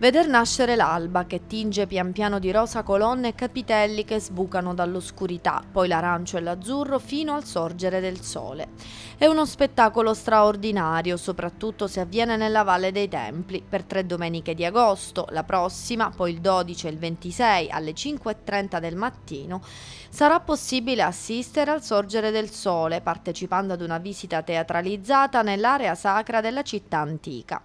Veder nascere l'alba che tinge pian piano di rosa colonne e capitelli che sbucano dall'oscurità, poi l'arancio e l'azzurro fino al sorgere del sole. È uno spettacolo straordinario, soprattutto se avviene nella Valle dei Templi, per tre domeniche di agosto, la prossima, poi il 12 e il 26 alle 5.30 del mattino, sarà possibile assistere al sorgere del sole, partecipando ad una visita teatralizzata nell'area sacra della città antica.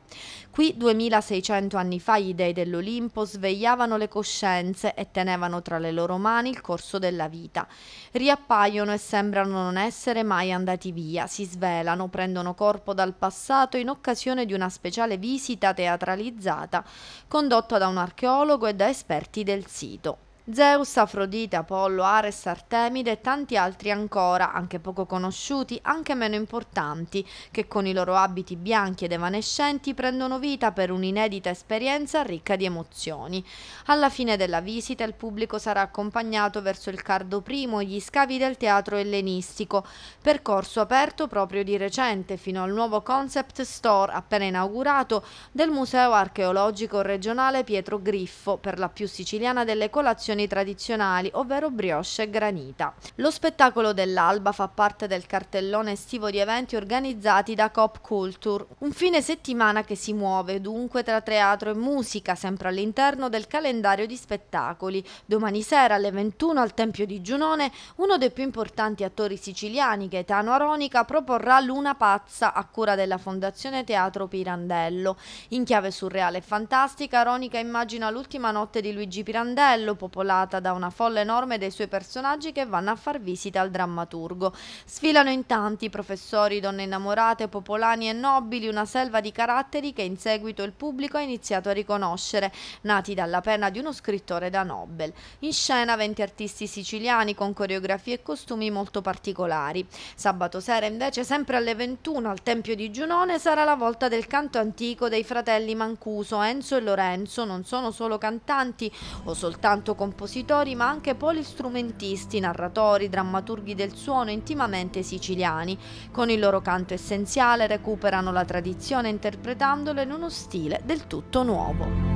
Qui 2600 anni fa gli dei dell'Olimpo svegliavano le coscienze e tenevano tra le loro mani il corso della vita. Riappaiono e sembrano non essere mai andati via, si svelano, prendono corpo dal passato in occasione di una speciale visita teatralizzata condotta da un archeologo e da esperti del sito. Zeus, Afrodite, Apollo, Ares, Artemide e tanti altri ancora, anche poco conosciuti, anche meno importanti, che con i loro abiti bianchi ed evanescenti prendono vita per un'inedita esperienza ricca di emozioni. Alla fine della visita il pubblico sarà accompagnato verso il Cardo I e gli scavi del teatro ellenistico, percorso aperto proprio di recente fino al nuovo concept store appena inaugurato del Museo Archeologico Regionale Pietro Griffo, per la più siciliana delle colazioni confezioni tradizionali, ovvero brioche e granita. Lo spettacolo dell'alba fa parte del cartellone estivo di eventi organizzati da Cop Culture, un fine settimana che si muove dunque tra teatro e musica, sempre all'interno del calendario di spettacoli. Domani sera alle 21 al Tempio di Giunone, uno dei più importanti attori siciliani, Gaetano Aronica, proporrà Luna Pazza a cura della Fondazione Teatro Pirandello. In chiave surreale e fantastica, Aronica immagina l'ultima notte di Luigi Pirandello, popolare popolata da una folla enorme dei suoi personaggi che vanno a far visita al drammaturgo. Sfilano in tanti professori, donne innamorate, popolani e nobili, una selva di caratteri che in seguito il pubblico ha iniziato a riconoscere, nati dalla penna di uno scrittore da Nobel. In scena 20 artisti siciliani con coreografie e costumi molto particolari. Sabato sera invece sempre alle 21 al Tempio di Giunone sarà la volta del canto antico dei fratelli Mancuso, Enzo e Lorenzo. Non sono solo cantanti o soltanto compagni compositori ma anche polistrumentisti, narratori, drammaturghi del suono intimamente siciliani. Con il loro canto essenziale recuperano la tradizione interpretandola in uno stile del tutto nuovo.